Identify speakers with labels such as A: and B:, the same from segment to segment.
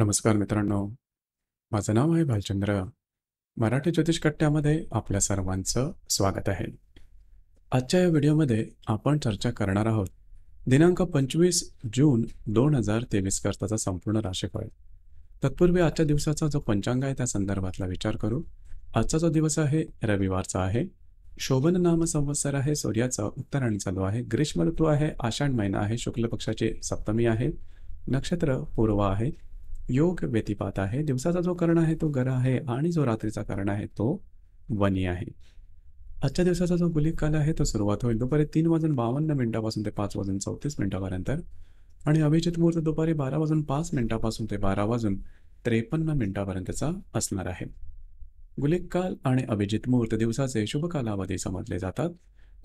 A: नमस्कार मित्रांनो माझं नाव आहे भालचंद्र मराठी ज्योतिष कट्ट्यामध्ये आपल्या सर्वांचं स्वागत आहे आजच्या या व्हिडिओमध्ये आपण चर्चा करणार आहोत दिनांक पंचवीस जून दोन हजार तेवीस करताचा संपूर्ण राशीफळ तत्पूर्वी आजच्या दिवसाचा जो पंचांग आहे त्या संदर्भातला विचार करू आजचा जो दिवस आहे रविवारचा आहे शोभन नाम संवत्सर आहे सूर्याचा उत्तरायण चालू आहे ग्रीष्म ऋतू आहे आषाढ महिना आहे शुक्ल पक्षाची सप्तमी आहे नक्षत्र पूर्व आहे योग व्यतिपात आहे दिवसाचा जो कर्ण आहे तो गर आहे आणि जो रात्रीचा कर्ण आहे तो वनी आहे आजच्या दिवसाचा जो गुलिक काल आहे तो सुरुवात होईल दुपारी तीन वाजून बावन्न मिनिटापासून ते पाच वाजून चौतीस मिनिटापर्यंत आणि अभिजित मुहूर्त दुपारी बारा वाजून पाच मिनिटापासून ते बारा वाजून त्रेपन्न मिनिटापर्यंतचा असणार आहे गुलिक काल आणि अभिजित मुहूर्त दिवसाचे शुभ कालावधी समजले जातात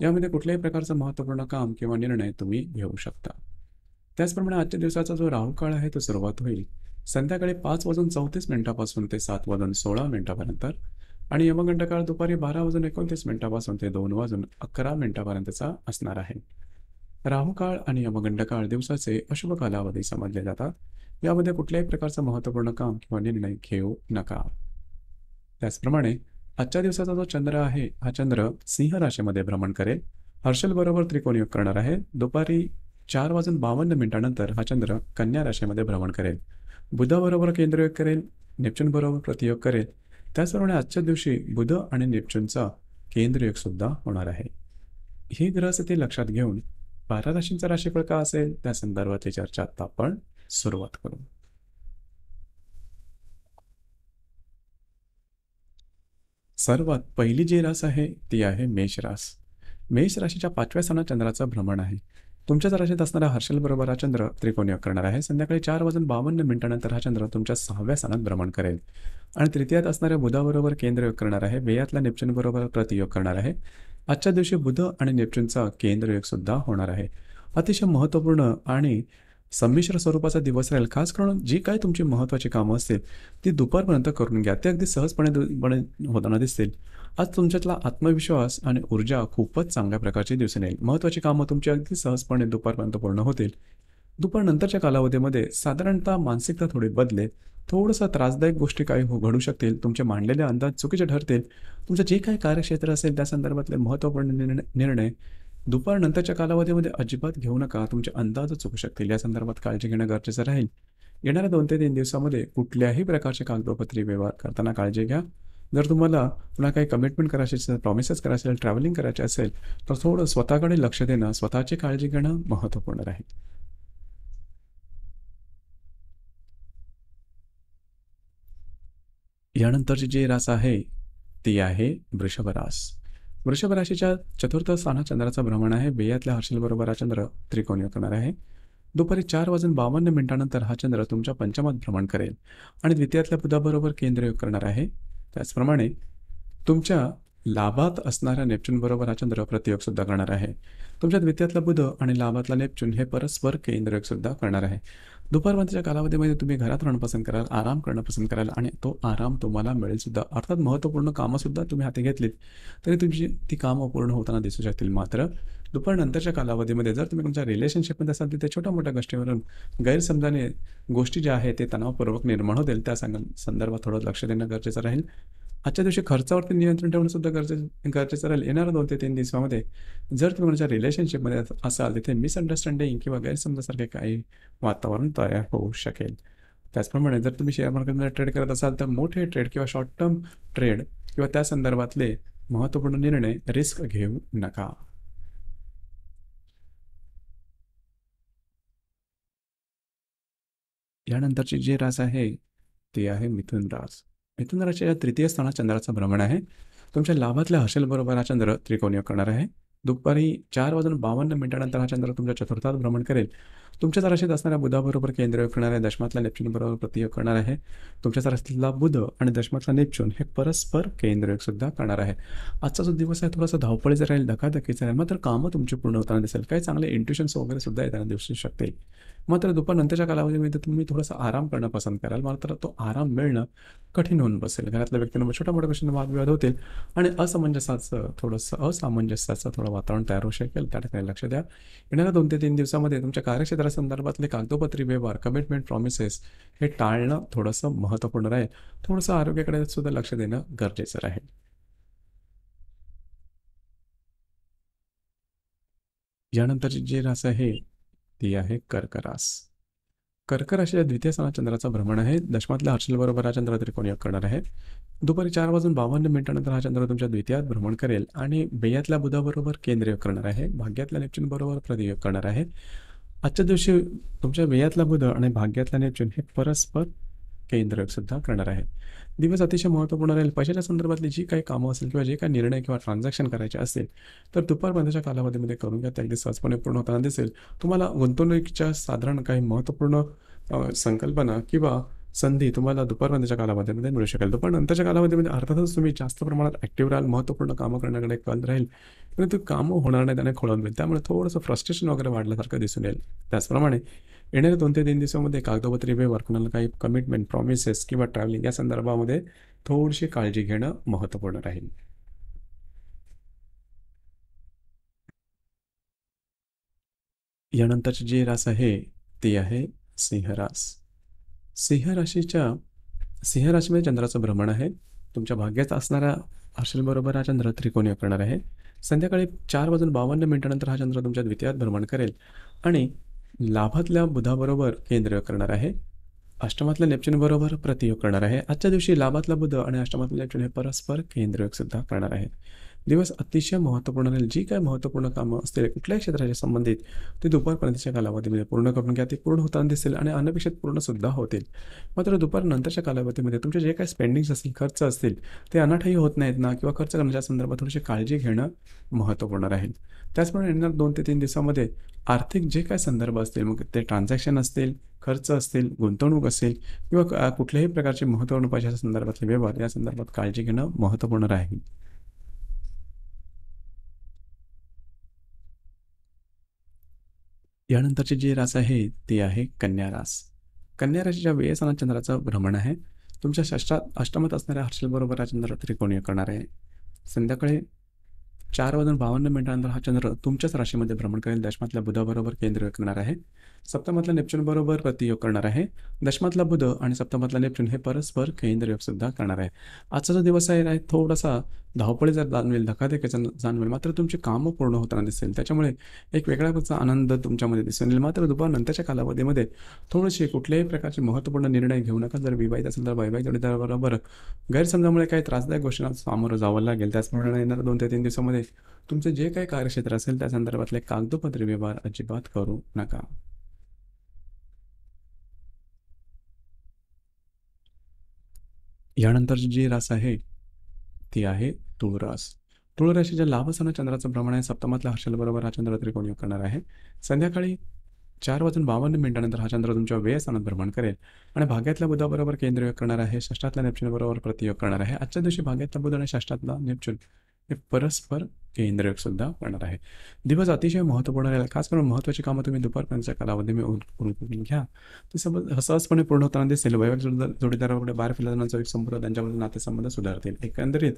A: यामध्ये कुठल्याही प्रकारचं महत्त्वपूर्ण काम किंवा निर्णय तुम्ही घेऊ शकता त्याचप्रमाणे आजच्या दिवसाचा जो राहुकाळ आहे तो सुरुवात होईल संध्याकाळी पाच वाजून चौतीस मिनिटापासून ते सात वाजून सोळा मिनिटापर्यंत आणि काळ दुपारी बारा वाजून एकोणतीस मिनिटापासून ते दोन वाजून अकरा मिनिटापर्यंतचा असणार आहे राहुकाळ आणि यमगंडकाळ दिवसाचे अशुभ कालावधी समजले जातात यामध्ये कुठल्याही प्रकारचं महत्वपूर्ण काम किंवा निर्णय घेऊ नका त्याचप्रमाणे आजच्या दिवसाचा जो चंद्र आहे हा चंद्र सिंह राशीमध्ये भ्रमण करेल हर्षल बरोबर योग करणार आहे दुपारी चार वाजून बावन्न मिनिटानंतर हा चंद्र कन्या राशीमध्ये भ्रमण करेल बुधाबरोबर केंद्रयोग करेल बरोबर प्रतियोग करेल त्याचप्रमाणे आजच्या दिवशी बुध आणि नेपच्यूनचा सुद्धा होणार आहे ही ग्रहस्थिती लक्षात घेऊन बारा राशींचा राशीफळ का असेल त्या संदर्भातली चर्चा आता आपण सुरुवात करू सर्वात पहिली जी रास आहे ती आहे मेष रास मेष राशीच्या पाचव्या स्थानात चंद्राचं भ्रमण आहे तुमच्याच राशीत असणारा हर्षल बरोबर हा चंद्र योग करणार आहे संध्याकाळी चार वाजून बावन्न मिनिटानंतर हा चंद्र तुमच्या सहाव्या स्थानात भ्रमण करेल आणि तृतीयात असणाऱ्या बुधाबरोबर योग करणार आहे वेयातला नेपच्यून बरोबर प्रतियोग करणार आहे आजच्या दिवशी बुध आणि नेपच्यूनचा योग सुद्धा होणार आहे अतिशय महत्त्वपूर्ण आणि संमिश्र स्वरूपाचा दिवस राहील खास करून जी काय तुमची महत्वाची कामं असतील ती दुपारपर्यंत करून घ्या ते अगदी सहजपणे होताना दिसतील आज तुमच्यातला आत्मविश्वास आणि ऊर्जा खूपच चांगल्या प्रकारचे दिसून येईल महत्त्वाची कामं तुमची अगदी सहजपणे दुपारपर्यंत पूर्ण होतील दुपारनंतरच्या कालावधीमध्ये साधारणतः मानसिकता थोडी बदले थोडंसं त्रासदायक गोष्टी काही हो घडू शकतील तुमचे मांडलेले अंदाज चुकीचे ठरतील तुमचं जे काही कार्यक्षेत्र असेल त्या संदर्भातले महत्त्वपूर्ण निर्णय दुपारनंतरच्या कालावधीमध्ये अजिबात घेऊ नका तुमचे अंदाज चुकू शकतील या संदर्भात काळजी घेणं गरजेचं राहील येणाऱ्या दोन ते तीन दिवसामध्ये कुठल्याही प्रकारचे कागदोपत्री व्यवहार करताना काळजी घ्या जर तुम्हाला पुन्हा काही कमिटमेंट करायची असेल प्रॉमिसेस करायचे असेल ट्रॅव्हलिंग करायचे असेल तर थोडं स्वतःकडे लक्ष देणं स्वतःची काळजी घेणं महत्त्वपूर्ण राहील यानंतरची जी रास आहे ती आहे वृषभरास वृषभ राशीच्या चतुर्थ स्थाना चंद्राचं भ्रमण आहे बेयातल्या हर्षलबरोबर हा चंद्र योग करणार आहे दुपारी चार वाजून बावन्न मिनिटानंतर हा चंद्र तुमच्या पंचमात भ्रमण करेल आणि द्वितीयातल्या बुधाबरोबर केंद्रयोग करणार आहे त्याचप्रमाणे तुमच्या लाभात असणाऱ्या बरोबर हा चंद्र सुद्धा करणार आहे तुमच्या द्वितीयातला बुध आणि लाभातला नेप्च्यून हे परस्पर सुद्धा करणार आहे दुपारपर्यंतच्या कालावधीमध्ये तुम्ही घरात राहणं पसंत कराल आराम करणं पसंत कराल आणि तो आराम तुम्हाला मिळेल सुद्धा अर्थात महत्त्वपूर्ण सुद्धा तुम्ही हाती घेतलीत तरी तुमची ती कामं पूर्ण होताना दिसू शकतील मात्र दुपार नंतरच्या कालावधीमध्ये जर तुम्ही तुमच्या रिलेशनशिपमध्ये असाल तिथे छोट्या मोठ्या गोष्टीवरून गैरसमजाने गोष्टी ज्या आहेत ते तणावपूर्वक निर्माण होतील त्या सांग संदर्भात थोडं लक्ष देणं गरजेचं राहील आजच्या दिवशी खर्चावरती नियंत्रण ठेवणं सुद्धा गरजे गरजेचं राहील येणाऱ्या दोन ते तीन दिवसामध्ये जर तुम्ही तुमच्या रिलेशनशिपमध्ये असाल तिथे मिसअंडरस्टँडिंग किंवा गैरसमजासारखे काही वातावरण तयार होऊ शकेल त्याचप्रमाणे जर तुम्ही शेअर मार्केटमध्ये ट्रेड करत असाल तर मोठे ट्रेड किंवा शॉर्ट टर्म ट्रेड किंवा त्या संदर्भातले महत्त्वपूर्ण निर्णय रिस्क घेऊ नका यानंतरची जे रास आहे ते आहे मिथुन रास मिथुन या तृतीय स्थानात चंद्राचं भ्रमण आहे तुमच्या लाभातल्या हशेल बरोबर हा चंद्र त्रिकोणीय करणार आहे दुपारी चार वाजून बावन्न मिनिटानंतर हा चंद्र तुमच्या चतुर्थात भ्रमण करेल तुमच्याच राशीत असणाऱ्या बुधाबरोबर केंद्रीय करणार आहे दशमातला नेप्च्यून बरोबर प्रतियोग करणार आहे तुमच्याच राशीतला बुध आणि दशमातला नेप्च्यून हे परस्पर केंद्रयोग सुद्धा करणार आहे आजचा जो दिवस आहे थोडासा धावपळीचा राहील धकाधकीचं राहील मात्र कामं तुमची पूर्ण होताना दिसेल काही चांगले इंट्युशन्स वगैरे सुद्धा येताना दिसू शकतील मात्र नंतरच्या कालावधीमध्ये तुम्ही थोडासा आराम करणं पसंत कराल मात्र तो आराम मिळणं कठीण होऊन बसेल घरातल्या व्यक्तींवर छोट्या मोठ्या प्रश्न वादविवाद होतील आणि असमंजसाचं थोडंसं असामंजस्याचं थोडं वातावरण तयार होऊ शकेल त्या ठिकाणी लक्ष द्या येणाऱ्या दोन ते तीन दिवसामध्ये तुमच्या कार्यक्षेत्रासंदर्भातले कागदोपत्री व्यवहार कमिटमेंट प्रॉमिसेस हे टाळणं थोडंसं महत्त्वपूर्ण राहील थोडंसं आरोग्याकडे सुद्धा लक्ष देणं गरजेचं राहील यानंतर जे रास हे ती आहे कर्करास कर्कराशीच्या द्वितीय स्थानात चंद्राचा भ्रमण आहे दशमातल्या हर्षलबरोबर हा चंद्र त्रिकोण योग करणार आहे दुपारी चार वाजून बावन्न मिनिटानंतर हा चंद्र तुमच्या द्वितीयात भ्रमण करेल आणि बेयातल्या बुधाबरोबर योग करणार आहे भाग्यातल्या नेपच्यून बरोबर प्रतियोग करणार आहे आजच्या दिवशी तुमच्या बेयातला बुध आणि भाग्यातला नेपच्यून हे परस्पर केंद्रक सुद्धा करणार आहे दिवस अतिशय महत्त्वपूर्ण राहील पैशाच्या संदर्भातली जी काही कामं असेल किंवा जे काही निर्णय किंवा ट्रान्झॅक्शन करायचे असेल तर दुपारपर्यंतच्या कालावधीमध्ये करून घ्या त्या अगदी सहजपणे पूर्ण होताना दिसेल तुम्हाला गुंतवणुकीच्या साधारण काही महत्त्वपूर्ण संकल्पना किंवा संधी तुम्हाला दुपारपर्यंतच्या कालावधीमध्ये मिळू शकेल पण नंतरच्या कालावधीमध्ये अर्थातच तुम्ही जास्त प्रमाणात ॲक्टिव्ह राहाल महत्त्वपूर्ण कामं करण्याकडे कल राहील परंतु कामं होणार नाही त्याने खोळून मिळेल त्यामुळे थोडंसं फ्रस्ट्रेशन वगैरे वाढल्यासारखं दिसून येईल त्याचप्रमाणे येणाऱ्या दोन ते तीन दिवसामध्ये कागदोपत्री वे कुणाला काही कमिटमेंट प्रॉमिसेस किंवा ट्रॅव्हलिंग या संदर्भामध्ये थोडीशी काळजी घेणं महत्त्वपूर्ण राहील यानंतरची जी रास आहे ती आहे सिंहरास सिंह राशीच्या सिंह राशीमध्ये म्हणजे चंद्राचं भ्रमण आहे तुमच्या भाग्यात असणाऱ्या हर्षलबरोबर हा चंद्र त्रिकोणी करणार आहे संध्याकाळी चार वाजून बावन्न मिनिटानंतर हा चंद्र तुमच्या द्वितीयात भ्रमण करेल आणि लाभातल्या बुधाबरोबर केंद्रीय करणार आहे अष्टमातल्या बरोबर प्रतियोग करणार आहे आजच्या दिवशी लाभातला बुध आणि अष्टमातला नेपच्यून हे परस्पर केंद्रीय सुद्धा करणार आहेत दिवस अतिशय महत्त्वपूर्ण जी काही महत्त्वपूर्ण कामं असतील कुठल्याही क्षेत्राशी संबंधित ते दुपारपर्यंतच्या कालावधीमध्ये पूर्ण करून घ्या ते पूर्ण होताना दिसेल आणि अनपेक्षित पूर्णसुद्धा होतील मात्र दुपारनंतरच्या कालावधीमध्ये तुमचे जे काही स्पेंडिंग्स असतील खर्च असतील ते अनाठाही होत नाहीत ना किंवा खर्च करण्याच्या संदर्भात थोडीशी काळजी घेणं महत्त्वपूर्ण राहील त्याचप्रमाणे येणार दोन ते तीन दिवसामध्ये आर्थिक जे काय संदर्भ असतील मग ते ट्रान्झॅक्शन असतील खर्च असतील गुंतवणूक असेल किंवा कुठल्याही प्रकारचे महत्त्वपूर्ण पैशाच्या संदर्भातले व्यवहार या संदर्भात काळजी घेणं महत्त्वपूर्ण राहील यानंतरचे जे रास आहे ते आहे कन्या रास कन्या राशीच्या वेळेस चंद्राचं भ्रमण आहे तुमच्या षष्टात अष्टमत असणाऱ्या हर्षलबरोबर चंद्र त्रिकोणीय करणार आहे संध्याकाळी चार वाजून बावन्न मिनिटानंतर हा चंद्र तुमच्याच राशीमध्ये भ्रमण करेल दशमातल्या बुधाबरोबर केंद्र करणार आहे सप्तमातला नेप्च्यून बरोबर प्रतियोग करणार आहे दशमातला बुध आणि सप्तमातला नेप्च्यून हे परस्पर केंद्रयोग सुद्धा करणार आहे आजचा जो दिवस आहे थोडासा धावपळी जर जाणवेल धकाधकीचा जाणवेल मात्र तुमची कामं पूर्ण होताना दिसेल त्याच्यामुळे एक वेगळ्या आनंद तुमच्यामध्ये दिसून येईल मात्र दुपारनंतरच्या कालावधीमध्ये थोडेसे कुठल्याही प्रकारचे महत्त्वपूर्ण निर्णय घेऊ नका जर विवाहित असेल तर वैवाहिक जोडीदाराबरोबर गैरसमजामुळे काही त्रासदायक गोष्टींना सामोरं जावं लागेल त्याचप्रमाणे येणाऱ्या दोन ते तीन दिवसामध्ये तुमचे जे काही कार्यक्षेत्र असेल त्या संदर्भातले कागदोपत्री व्यवहार अजिबात करू नका यानंतर जी रास आहे ती आहे तुळरास रास ज्या लाभ चंद्राचं प्रमाण आहे सप्तमातल्या हर्षल बरोबर हा चंद्र त्रिकोण योग करणार आहे संध्याकाळी चार वाजून बावन्न मिनिटानंतर हा चंद्र तुमच्या व्ययस्थानात भ्रमण करेल आणि भाग्यातल्या बुधाबरोबर केंद्र योग करणार आहे षष्टातल्या बरोबर प्रतियोग करणार आहे आजच्या दिवशी भाग्यातला बुध आणि षष्टातला नेपच्यून हे परस्पर केंद्रक सुद्धा पडणार आहे दिवस अतिशय महत्त्वपूर्ण राहील खास करून महत्त्वाची कामं तुम्ही दुपारपर्यंतच्या कालावधीमध्ये घ्या ते समज सहजपणे पूर्ण होताना दिसेल वैवाहिक जोडीदाराकडे बाहेर फिरताना एक संपूर्ण त्यांच्यामध्ये नातेसंबंध सुधारतील एकंदरीत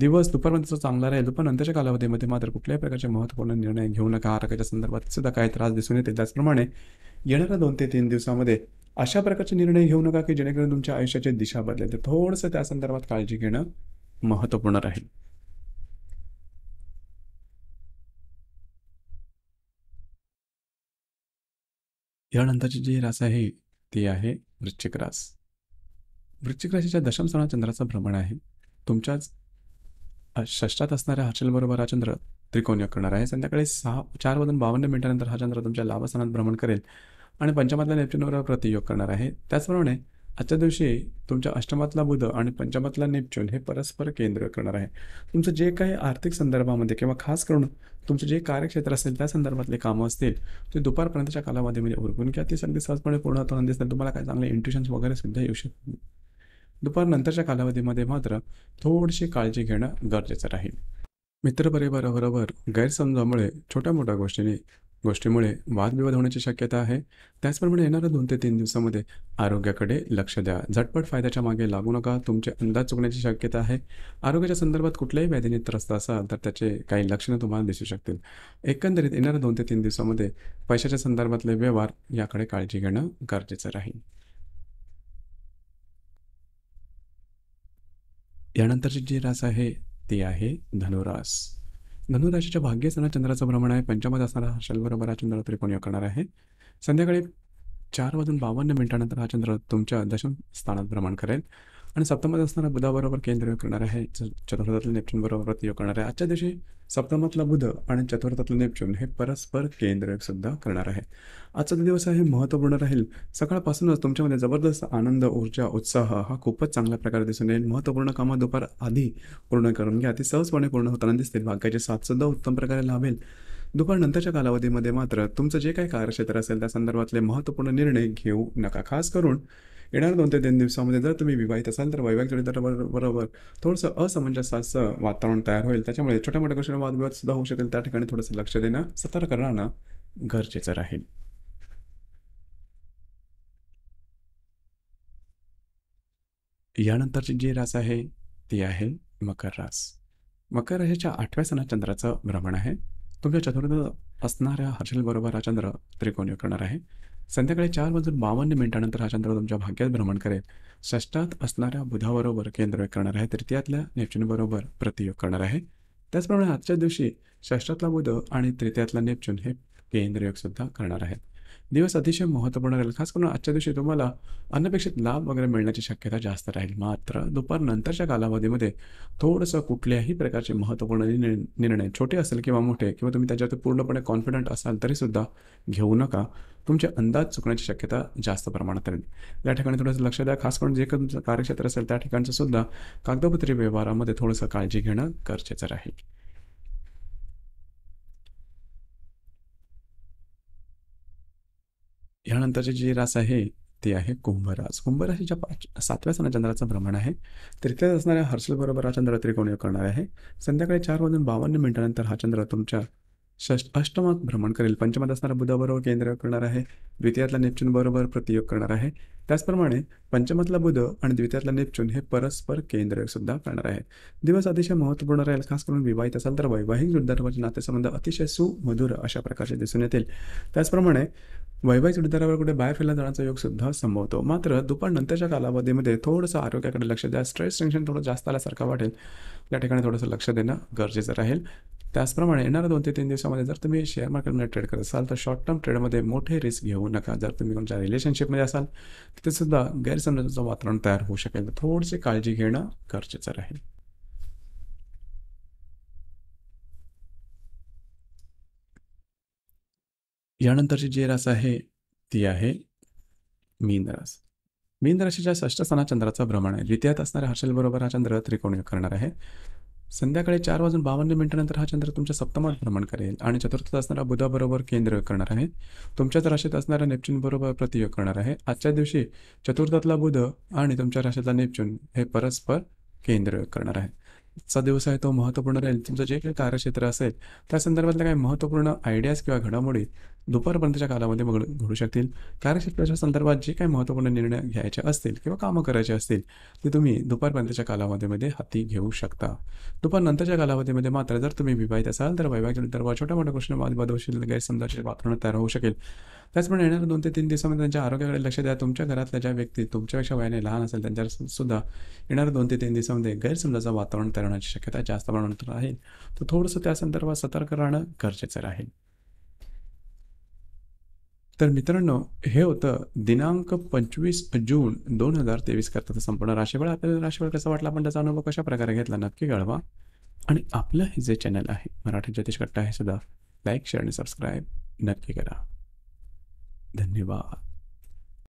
A: दिवस दुपारपर्यंतचा चांगला राहील पण नंतरच्या कालावधीमध्ये मात्र कुठल्याही प्रकारचे महत्त्वपूर्ण निर्णय घेऊ नका आरोग्याच्या संदर्भात सुद्धा काही त्रास दिसून येतील त्याचप्रमाणे येणाऱ्या दोन ते तीन दिवसामध्ये अशा प्रकारचे निर्णय घेऊ नका की जेणेकरून तुमच्या आयुष्याची दिशा बदलेल तर थोडंसं त्या संदर्भात काळजी घेणं महत्त्वपूर्ण राहील यानंतरची जे रास आहे ती आहे वृश्चिक रास वृश्चिक राशीच्या दशम स्थानात चंद्राचं भ्रमण आहे तुमच्याच षष्टात असणाऱ्या हर्षलबरोबर हा चंद्र योग करणार आहे संध्याकाळी सहा चार वाजून बावन्न मिनिटानंतर हा चंद्र तुमच्या लाभस्थानात भ्रमण करेल आणि पंचमातल्या प्रति प्रतियोग करणार आहे त्याचप्रमाणे आजच्या दिवशी तुमच्या अष्टमातला बुध आणि पंचमातला नेपच्यून हे परस्पर केंद्र करणार आहे तुमचं जे काही आर्थिक संदर्भामध्ये किंवा खास करून तुमचं जे कार्यक्षेत्र असेल त्या संदर्भातले कामं असतील ते दुपारपर्यंतच्या कालावधीमध्ये उरकून किंवा ते अगदी सहजपणे पूर्ण होताना दिसतात तुम्हाला काय चांगले इंट्युशन्स वगैरे सुद्धा येऊ शकतात दुपारनंतरच्या कालावधीमध्ये मात्र थोडीशी काळजी घेणं गरजेचं राहील मित्रपरिवाराबरोबर गैरसमजामुळे छोट्या मोठ्या गोष्टीने गोष्टीमुळे वादविवाद होण्याची शक्यता आहे त्याचप्रमाणे येणाऱ्या दोन ते तीन दिवसामध्ये आरोग्याकडे लक्ष द्या झटपट फायद्याच्या मागे लागू नका तुमचे अंदाज चुकण्याची शक्यता आहे आरोग्याच्या संदर्भात कुठल्याही व्याधीने त्रस्त असाल तर त्याचे काही लक्षणं तुम्हाला दिसू शकतील एकंदरीत येणाऱ्या दोन ते तीन दिवसामध्ये पैशाच्या संदर्भातले व्यवहार याकडे काळजी घेणं गरजेचं राहील यानंतरची जी रास आहे ती आहे धनुरास धनुराशीच्या भाग्यसना चंद्राचं भ्रमण आहे पंचमात असणारा हा शलबरोबर हा चंद्र त्रिकोण करणार आहे संध्याकाळी चार वाजून बावन्न मिनिटानंतर हा चंद्र तुमच्या दशम स्थानात भ्रमण करेल आणि सप्तमात असणारा बुधाबरोबर केंद्र योग करणार आहे चतुर्थातील नेप्टून बरोबर योग करणार आहे आजच्या दिवशी सप्तमातला बुध आणि चतुर्थातला नेपच्यून हे परस्पर केंद्र सुद्धा करणार आहे आजचा दिवस आहे महत्वपूर्ण राहील सकाळपासूनच तुमच्यामध्ये जबरदस्त आनंद ऊर्जा उत्साह हा खूपच चांगल्या प्रकारे दिसून येईल महत्वपूर्ण कामं दुपार आधी पूर्ण करून घ्या ती सहजपणे पूर्ण होताना दिसतील भाग्याचे साथ सुद्धा उत्तम प्रकारे लाभेल दुपारनंतरच्या कालावधीमध्ये मात्र तुमचं जे काही कार्यक्षेत्र असेल त्या संदर्भातले महत्वपूर्ण निर्णय घेऊ नका खास करून येणार दोन ते तीन दिवसामध्ये जर तुम्ही विवाहित असाल तर वैवाहिक जोडीदार बरोबर थोडंसं असमंजसाचं वातावरण तयार होईल त्याच्यामुळे छोट्या मोठ्या गोष्टी वादविवाद सुद्धा होऊ शकेल त्या ठिकाणी थोडंसं लक्ष देणं सतर्क राहणं गरजेचं राहील यानंतरची जी रास आहे ती आहे मकर रास मकर राशीच्या आठव्या सणात चंद्राचं भ्रमण आहे तुमच्या चतुर्थ असणाऱ्या हर्षल हा चंद्र त्रिकोण करणार आहे संध्याकाळी चार वाजून बावन्न मिनिटानंतर हा चंद्र तुमच्या भाग्यात भ्रमण करेल षष्टात असणाऱ्या बुधाबरोबर केंद्रयोग करणार आहे तृतीयातल्या बरोबर प्रतियोग करणार आहे त्याचप्रमाणे आजच्या दिवशी षष्टातला बुध आणि तृतीयातला नेपच्यून हे केंद्रयोग सुद्धा करणार आहेत दिवस अतिशय महत्त्वपूर्ण राहील खास करून आजच्या दिवशी तुम्हाला अनपेक्षित लाभ वगैरे मिळण्याची शक्यता जास्त राहील मात्र दुपारनंतरच्या कालावधीमध्ये थोडंसं कुठल्याही प्रकारचे महत्त्वपूर्ण निर्णय छोटे असेल किंवा मोठे किंवा तुम्ही त्याच्यात पूर्णपणे कॉन्फिडंट असाल तरीसुद्धा घेऊ नका तुमचे अंदाज चुकण्याची शक्यता जास्त प्रमाणात राहील त्या ठिकाणी थोडंसं लक्ष द्या खास करून जे काही तुमचं कार्यक्षेत्र असेल त्या ठिकाणचं सुद्धा कागदपत्री व्यवहारामध्ये थोडंसं काळजी घेणं गरजेचं राहील ह्यानंतरचे जे रास आहे ते आहे कुंभरास कुंभरास ज्या पाच सातव्या सणा चंद्राचं भ्रमण आहे तृतीयात असणाऱ्या हर्षलबरोबर हा चंद्र त्रिकोणीय करणार आहे संध्याकाळी चार वाजून बावन्न मिनिटानंतर हा चंद्र तुमच्या षष्ट अष्टमात भ्रमण करेल पंचमात असणारा बुधाबरोबर केंद्र करणार आहे द्वितीयातला नेपच्यून बरोबर प्रतियोग करणार आहे त्याचप्रमाणे पंचमातला बुध आणि द्वितीयातला नेपच्यून हे परस्पर केंद्र सुद्धा करणार आहे दिवस अतिशय महत्त्वपूर्ण राहील खास करून विवाहित असाल तर वैवाहिक जुद्धार्वाचे नातेसंबंध अतिशय सुमधुर अशा प्रकारचे दिसून येतील त्याचप्रमाणे वैवाहिक जोडीदारावर कुठे बाहेर फिरला जाण्याचा योग सुद्धा संभवतो मात्र दुपारनंतरच्या कालावधीमध्ये थोडंसं आरोग्याकडे लक्ष द्या स्ट्रेस टेन्शन थोडं जास्त आल्यासारखं वाटेल त्या ठिकाणी थोडंसं लक्ष देणं गरजेचं राहील त्याचप्रमाणे येणाऱ्या दोन ते तीन दिवसामध्ये जर तुम्ही शेअर मार्केटमध्ये ट्रेड करत असाल तर शॉर्ट टर्म ट्रेडमध्ये मोठे रिस्क घेऊ नका जर तुम्ही तुमच्या रिलेशनशिपमध्ये असाल तिथेसुद्धा सुद्धा गैरसमजाचं वातावरण तयार होऊ शकेल थोडीशी काळजी घेणं गरजेचं राहील यानंतरची जे रास आहे ती आहे मीन रास मीन राशीच्या षष्ठ चंद्राचं चंद्राचा भ्रमण आहे द्वितीयात असणाऱ्या हर्षलबरोबर हा चंद्र त्रिकोण करणार आहे संध्याकाळी चार वाजून बावन्न मिनिटानंतर हा चंद्र तुमच्या सप्तमात भ्रमण करेल आणि चतुर्थात असणारा बुधाबरोबर केंद्र करणार आहे तुमच्याच राशीत असणारा बरोबर प्रतियोग करणार आहे आजच्या दिवशी चतुर्थातला बुध आणि तुमच्या राशीतला नेपच्यून हे परस्पर केंद्र करणार आहे चा दिवस आहे तो महत्त्वपूर्ण राहील तुमचं जे काही कार्यक्षेत्र असेल त्या संदर्भातल्या काही महत्त्वपूर्ण आयडियाज किंवा घडामोडी दुपारपर्यंतच्या कालामध्ये मग घडू शकतील कार्यक्षेत्राच्या संदर्भात जे काही महत्त्वपूर्ण निर्णय घ्यायचे असतील किंवा कामं करायचे असतील ते तुम्ही दुपारपर्यंतच्या कालावधीमध्ये हाती घेऊ शकता दुपारनंतरच्या कालावधीमध्ये मात्र जर तुम्ही विवाहित असाल तर वैवाहिक छोट्या मोठ्या कृष्ण वादवादोषी गैरसमजाचे वातावरण तयार होऊ शकेल त्याचप्रमाणे येणाऱ्या दोन ते तीन दिवसामध्ये त्यांच्या आरोग्याकडे लक्ष द्या तुमच्या घरातल्या ज्या व्यक्ती तुमच्यापेक्षा वयाने लहान असेल त्यांच्या सुद्धा येणाऱ्या दोन ते तीन दिवसामध्ये गैरसमजाचं वातावरण तयार होण्याची शक्यता जास्त प्रमाणात राहील तर थोडंसं त्या संदर्भात सतर्क राहणं गरजेचं राहील तर मित्रांनो हे होतं दिनांक पंचवीस जून दोन हजार तेवीस करता संपूर्ण राशीफळ आपल्याला राशीफळ कसा वाटला आपण त्याचा अनुभव कशा प्रकारे घेतला नक्की कळवा आणि आपलं हे जे चॅनल आहे मराठी ज्योतिष कट्टा हे सुद्धा लाईक शेअर आणि सबस्क्राईब नक्की करा धन्यवाद